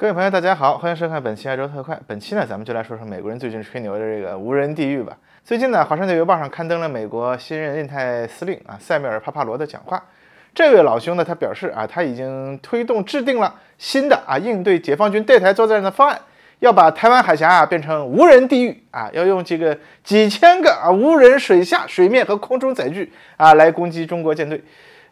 各位朋友，大家好，欢迎收看本期《亚洲特快》。本期呢，咱们就来说说美国人最近吹牛的这个无人地狱吧。最近呢，《华盛顿邮报》上刊登了美国新任印太司令啊塞缪尔·帕帕罗的讲话。这位老兄呢，他表示啊，他已经推动制定了新的啊应对解放军对台作战的方案，要把台湾海峡啊变成无人地狱啊，要用这个几千个啊无人水下、水面和空中载具啊来攻击中国舰队。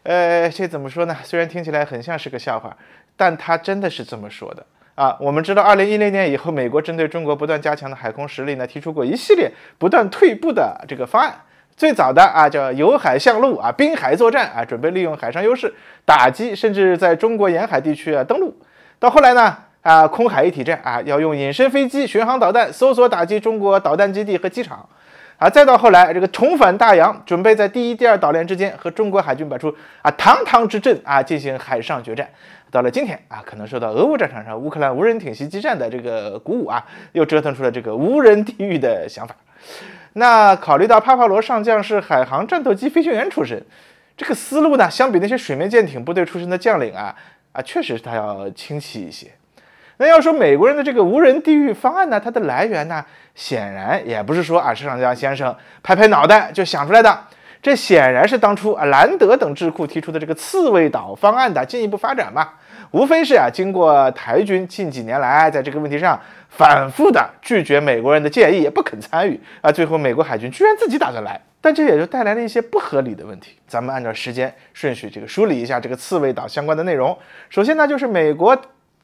呃，这怎么说呢？虽然听起来很像是个笑话，但他真的是这么说的。啊，我们知道，二零一零年以后，美国针对中国不断加强的海空实力呢，提出过一系列不断退步的这个方案。最早的啊，叫由海向陆啊，滨海作战啊，准备利用海上优势打击，甚至在中国沿海地区啊登陆。到后来呢，啊，空海一体战啊，要用隐身飞机、巡航导弹搜索打击中国导弹基地和机场。啊，再到后来，这个重返大洋，准备在第一、第二岛链之间和中国海军摆出啊堂堂之阵啊，进行海上决战。到了今天啊，可能受到俄乌战场上乌克兰无人艇袭击战的这个鼓舞啊，又折腾出了这个无人地域的想法。那考虑到帕帕罗上将是海航战斗机飞行员出身，这个思路呢，相比那些水面舰艇部队出身的将领啊啊，确实是他要清晰一些。那要说美国人的这个无人地域方案呢，它的来源呢，显然也不是说啊，市场家先生拍拍脑袋就想出来的。这显然是当初啊，兰德等智库提出的这个刺猬岛方案的进一步发展嘛。无非是啊，经过台军近几年来在这个问题上反复的拒绝美国人的建议，也不肯参与啊，最后美国海军居然自己打算来。但这也就带来了一些不合理的问题。咱们按照时间顺序这个梳理一下这个刺猬岛相关的内容。首先呢，就是美国。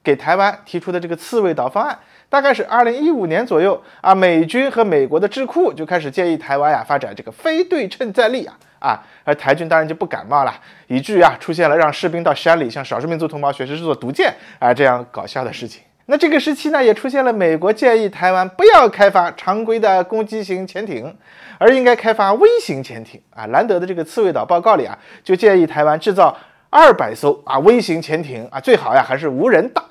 给台湾提出的这个刺猬岛方案，大概是二零一五年左右啊，美军和美国的智库就开始建议台湾呀发展这个非对称战力啊啊，而台军当然就不感冒了，以至于啊出现了让士兵到山里向少数民族同胞学习制作毒箭啊这样搞笑的事情。那这个时期呢，也出现了美国建议台湾不要开发常规的攻击型潜艇，而应该开发微型潜艇啊。兰德的这个刺猬岛报告里啊，就建议台湾制造二百艘啊微型潜艇啊，最好呀还是无人大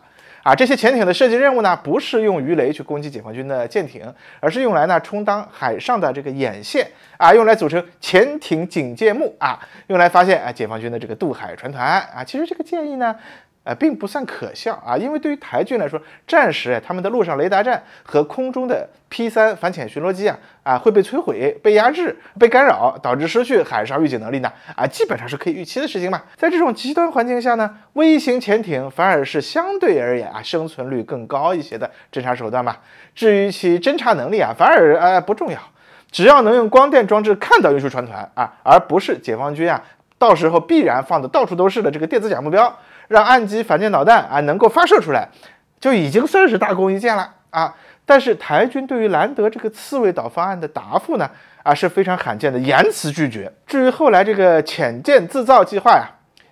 啊，这些潜艇的设计任务呢，不是用鱼雷去攻击解放军的舰艇，而是用来呢充当海上的这个眼线啊，用来组成潜艇警戒幕啊，用来发现啊解放军的这个渡海船团啊。其实这个建议呢。呃，并不算可笑啊，因为对于台军来说，战时他们的陆上雷达站和空中的 P 三反潜巡逻机啊，啊会被摧毁、被压制、被干扰，导致失去海上预警能力呢，啊基本上是可以预期的事情嘛。在这种极端环境下呢，微型潜艇反而是相对而言啊生存率更高一些的侦察手段嘛。至于其侦察能力啊，反而呃不重要，只要能用光电装置看到运输船团啊，而不是解放军啊，到时候必然放的到处都是的这个电子假目标。让岸基反舰导弹啊能够发射出来，就已经算是大功一件了啊！但是台军对于兰德这个刺猬岛方案的答复呢啊是非常罕见的严词拒绝。至于后来这个潜舰自造计划呀，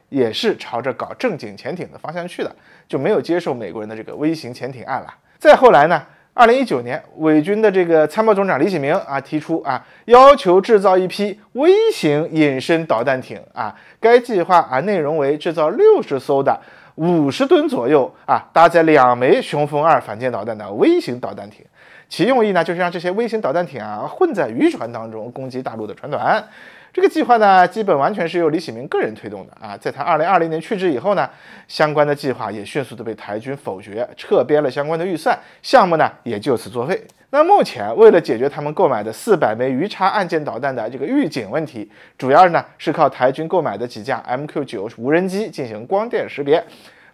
也是朝着搞正经潜艇的方向去的，就没有接受美国人的这个微型潜艇案了。再后来呢？二零一九年，伪军的这个参谋总长李启明啊提出啊，要求制造一批微型隐身导弹艇啊。该计划啊内容为制造六十艘的五十吨左右啊，搭载两枚雄风二反舰导弹的微型导弹艇。其用意呢，就是让这些微型导弹艇啊混在渔船当中，攻击大陆的船团。这个计划呢，基本完全是由李喜明个人推动的啊。在他二零二零年去职以后呢，相关的计划也迅速的被台军否决，撤编了相关的预算项目呢，也就此作废。那目前为了解决他们购买的四百枚鱼叉案件导弹的这个预警问题，主要呢是靠台军购买的几架 MQ 九无人机进行光电识别。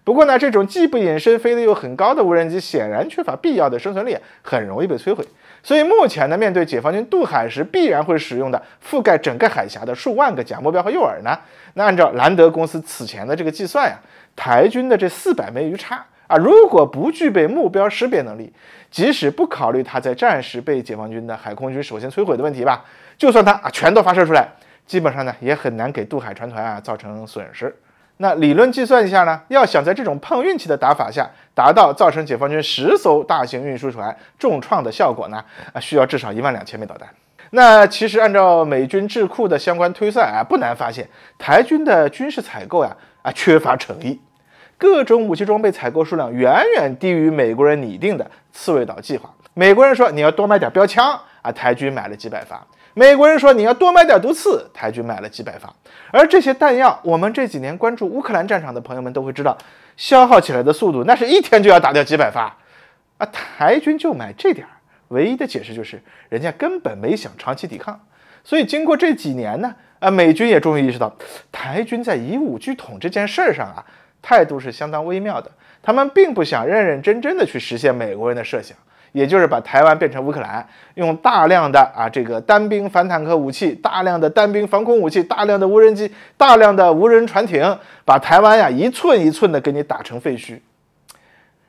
不过呢，这种既不隐身、飞得又很高的无人机，显然缺乏必要的生存力，很容易被摧毁。所以目前呢，面对解放军渡海时必然会使用的覆盖整个海峡的数万个假目标和诱饵呢，那按照兰德公司此前的这个计算呀，台军的这四百枚鱼叉啊，如果不具备目标识别能力，即使不考虑它在战时被解放军的海空军首先摧毁的问题吧，就算它啊全都发射出来，基本上呢也很难给渡海船团啊造成损失。那理论计算一下呢？要想在这种碰运气的打法下达到造成解放军十艘大型运输船重创的效果呢，啊，需要至少一万两千枚导弹。那其实按照美军智库的相关推算啊，不难发现台军的军事采购呀，啊，缺乏诚意，各种武器装备采购数量远远低于美国人拟定的刺猬岛计划。美国人说你要多买点标枪啊，台军买了几百发。美国人说你要多买点毒刺，台军买了几百发，而这些弹药，我们这几年关注乌克兰战场的朋友们都会知道，消耗起来的速度那是一天就要打掉几百发啊！台军就买这点儿，唯一的解释就是人家根本没想长期抵抗。所以经过这几年呢，啊，美军也终于意识到，台军在以武拒统这件事儿上啊，态度是相当微妙的，他们并不想认认真真的去实现美国人的设想。也就是把台湾变成乌克兰，用大量的啊这个单兵反坦克武器，大量的单兵防空武器，大量的无人机，大量的无人船艇，把台湾呀一寸一寸的给你打成废墟。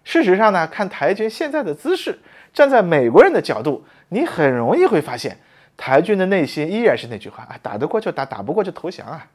事实上呢，看台军现在的姿势，站在美国人的角度，你很容易会发现，台军的内心依然是那句话啊：打得过就打，打不过就投降啊。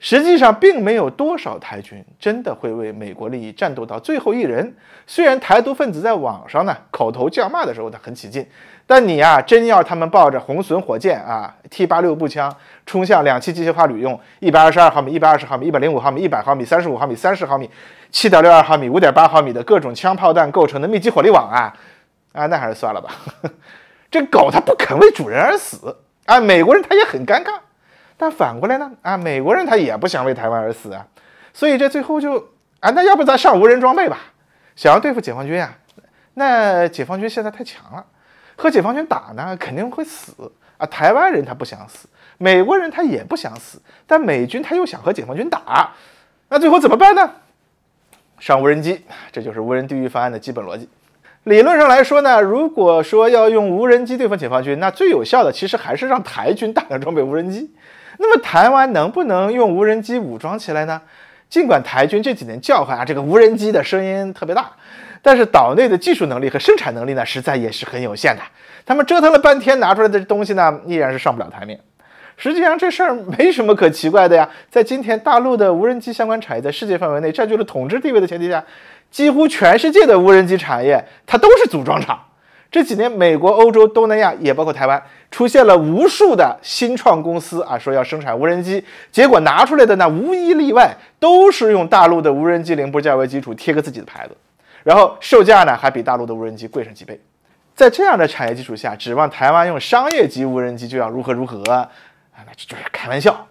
实际上，并没有多少台军真的会为美国利益战斗到最后一人。虽然台独分子在网上呢口头叫骂的时候，他很起劲，但你啊，真要他们抱着红隼火箭啊、T 八六步枪，冲向两栖机械化旅用一百二十二毫米、一百二十毫米、一百零五毫米、一百毫米、三十五毫米、三十毫米、七点六二毫米、五点八毫米的各种枪炮弹构成的密集火力网啊，啊，那还是算了吧。这狗它不肯为主人而死啊，美国人他也很尴尬。但反过来呢？啊，美国人他也不想为台湾而死啊，所以这最后就啊，那要不咱上无人装备吧？想要对付解放军啊，那解放军现在太强了，和解放军打呢肯定会死啊。台湾人他不想死，美国人他也不想死，但美军他又想和解放军打，那最后怎么办呢？上无人机，这就是无人地域方案的基本逻辑。理论上来说呢，如果说要用无人机对付解放军，那最有效的其实还是让台军大量装备无人机。那么，台湾能不能用无人机武装起来呢？尽管台军这几年叫唤啊，这个无人机的声音特别大，但是岛内的技术能力和生产能力呢，实在也是很有限的。他们折腾了半天，拿出来的东西呢，依然是上不了台面。实际上，这事儿没什么可奇怪的呀。在今天大陆的无人机相关产业在世界范围内占据了统治地位的前提下，几乎全世界的无人机产业，它都是组装厂。这几年，美国、欧洲、东南亚，也包括台湾，出现了无数的新创公司啊，说要生产无人机，结果拿出来的呢，无一例外都是用大陆的无人机零部件为基础，贴个自己的牌子，然后售价呢还比大陆的无人机贵上几倍。在这样的产业基础下，指望台湾用商业级无人机就要如何如何，啊，那这就是开玩笑。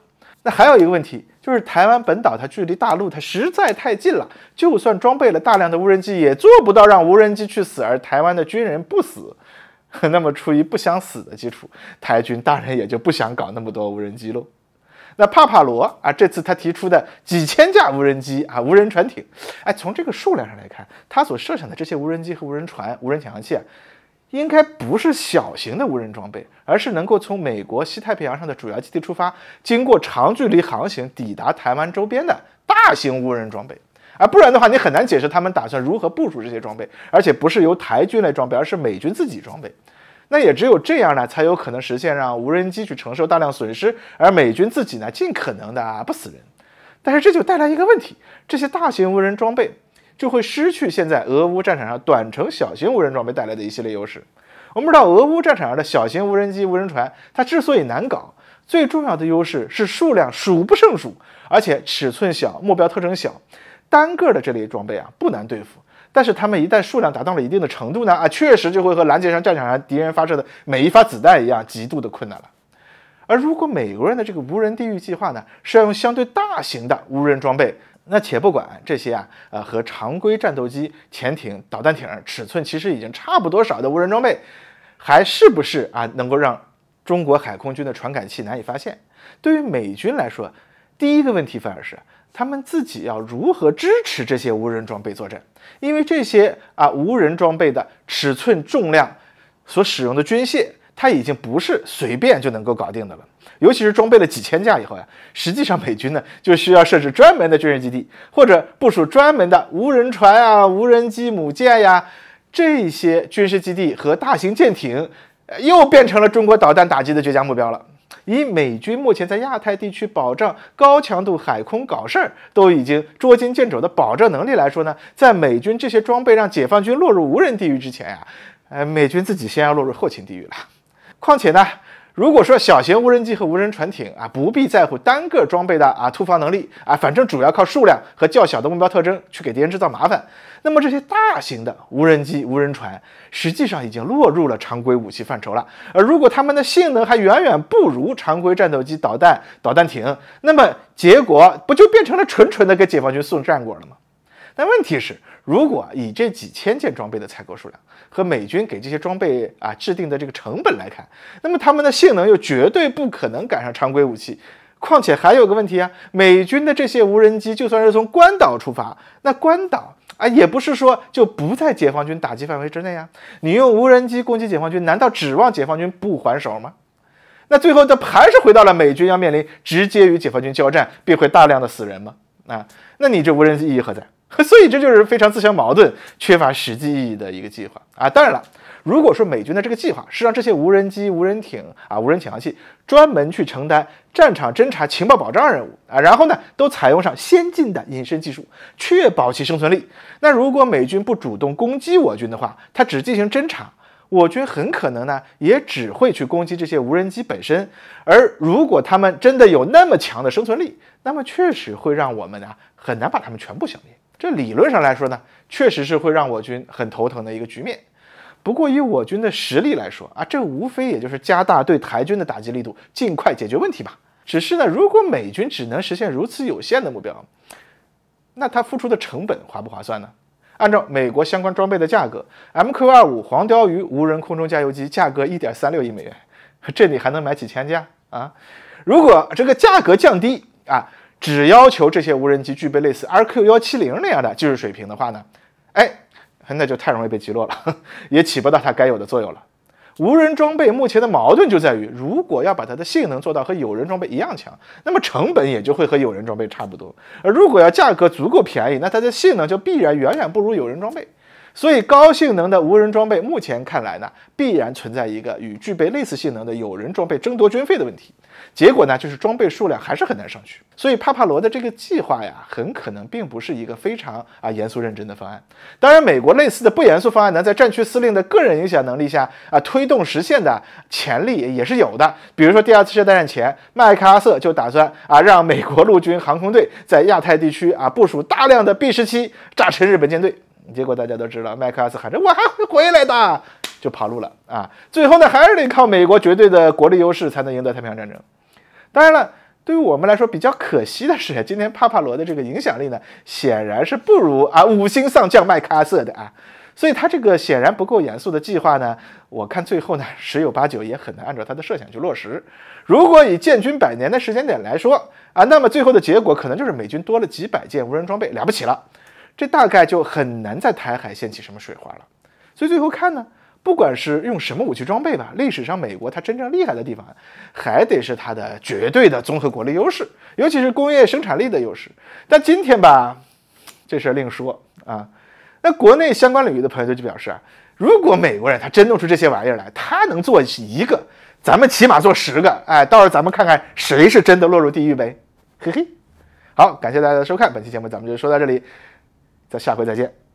那还有一个问题，就是台湾本岛它距离大陆它实在太近了，就算装备了大量的无人机，也做不到让无人机去死，而台湾的军人不死。那么出于不想死的基础，台军当然也就不想搞那么多无人机喽。那帕帕罗啊，这次他提出的几千架无人机啊，无人船艇，哎，从这个数量上来看，他所设想的这些无人机和无人船、无人潜航器。应该不是小型的无人装备，而是能够从美国西太平洋上的主要基地出发，经过长距离航行抵达台湾周边的大型无人装备。啊，不然的话，你很难解释他们打算如何部署这些装备，而且不是由台军来装备，而是美军自己装备。那也只有这样呢，才有可能实现让无人机去承受大量损失，而美军自己呢，尽可能的不死人。但是这就带来一个问题：这些大型无人装备。就会失去现在俄乌战场上短程小型无人装备带来的一系列优势。我们知道，俄乌战场上的小型无人机、无人船，它之所以难搞，最重要的优势是数量数不胜数，而且尺寸小、目标特征小，单个的这类装备啊不难对付。但是他们一旦数量达到了一定的程度呢，啊，确实就会和拦截上战场上敌人发射的每一发子弹一样，极度的困难了。而如果美国人的这个无人地狱计划呢，是要用相对大型的无人装备。那且不管这些啊，呃，和常规战斗机、潜艇、导弹艇尺寸其实已经差不多少的无人装备，还是不是啊能够让中国海空军的传感器难以发现？对于美军来说，第一个问题反而是他们自己要如何支持这些无人装备作战，因为这些啊无人装备的尺寸、重量，所使用的军械。它已经不是随便就能够搞定的了，尤其是装备了几千架以后呀，实际上美军呢就需要设置专门的军事基地，或者部署专门的无人船啊、无人机母舰呀，这些军事基地和大型舰艇，又变成了中国导弹打击的绝佳目标了。以美军目前在亚太地区保障高强度海空搞事儿都已经捉襟见肘的保障能力来说呢，在美军这些装备让解放军落入无人地域之前呀，呃，美军自己先要落入后勤地狱了。况且呢，如果说小型无人机和无人船艇啊，不必在乎单个装备的啊突防能力啊，反正主要靠数量和较小的目标特征去给敌人制造麻烦。那么这些大型的无人机、无人船，实际上已经落入了常规武器范畴了。而如果他们的性能还远远不如常规战斗机、导弹、导弹艇，那么结果不就变成了纯纯的给解放军送战果了吗？但问题是。如果以这几千件装备的采购数量和美军给这些装备啊制定的这个成本来看，那么他们的性能又绝对不可能赶上常规武器。况且还有个问题啊，美军的这些无人机就算是从关岛出发，那关岛啊也不是说就不在解放军打击范围之内啊。你用无人机攻击解放军，难道指望解放军不还手吗？那最后这还是回到了美军要面临直接与解放军交战，必会大量的死人吗？啊，那你这无人机意义何在？所以这就是非常自相矛盾、缺乏实际意义的一个计划啊！当然了，如果说美军的这个计划是让这些无人机、无人艇啊、无人潜航器专门去承担战场侦察、情报保障任务啊，然后呢都采用上先进的隐身技术，确保其生存力，那如果美军不主动攻击我军的话，它只进行侦察。我军很可能呢，也只会去攻击这些无人机本身。而如果他们真的有那么强的生存力，那么确实会让我们呢很难把他们全部消灭。这理论上来说呢，确实是会让我军很头疼的一个局面。不过以我军的实力来说啊，这无非也就是加大对台军的打击力度，尽快解决问题吧。只是呢，如果美军只能实现如此有限的目标，那他付出的成本划不划算呢？按照美国相关装备的价格，MQ 二五黄貂鱼无人空中加油机价格一点三六亿美元，这里还能买几千架啊？如果这个价格降低啊，只要求这些无人机具备类似 RQ 幺七零那样的技术水平的话呢，哎，那就太容易被击落了，也起不到它该有的作用了。无人装备目前的矛盾就在于，如果要把它的性能做到和有人装备一样强，那么成本也就会和有人装备差不多；而如果要价格足够便宜，那它的性能就必然远远不如有人装备。所以，高性能的无人装备目前看来呢，必然存在一个与具备类似性能的有人装备争夺军费的问题。结果呢，就是装备数量还是很难上去。所以，帕帕罗的这个计划呀，很可能并不是一个非常啊严肃认真的方案。当然，美国类似的不严肃方案呢，在战区司令的个人影响能力下啊，推动实现的潜力也是有的。比如说，第二次世界大战前，麦克阿瑟就打算啊，让美国陆军航空队在亚太地区啊部署大量的 B 十七，炸沉日本舰队。结果大家都知道，麦克阿瑟喊着“我还会回来的”，就跑路了啊！最后呢，还是得靠美国绝对的国力优势才能赢得太平洋战争。当然了，对于我们来说比较可惜的是，今天帕帕罗的这个影响力呢，显然是不如啊五星上将麦克阿瑟的啊，所以他这个显然不够严肃的计划呢，我看最后呢十有八九也很难按照他的设想去落实。如果以建军百年的时间点来说啊，那么最后的结果可能就是美军多了几百件无人装备，了不起了。这大概就很难在台海掀起什么水花了，所以最后看呢，不管是用什么武器装备吧，历史上美国它真正厉害的地方，还得是它的绝对的综合国力优势，尤其是工业生产力的优势。但今天吧，这事儿另说啊。那国内相关领域的朋友就表示啊，如果美国人他真弄出这些玩意儿来，他能做一个，咱们起码做十个，哎，到时候咱们看看谁是真的落入地狱呗，嘿嘿。好，感谢大家的收看，本期节目咱们就说到这里。咱下回再见。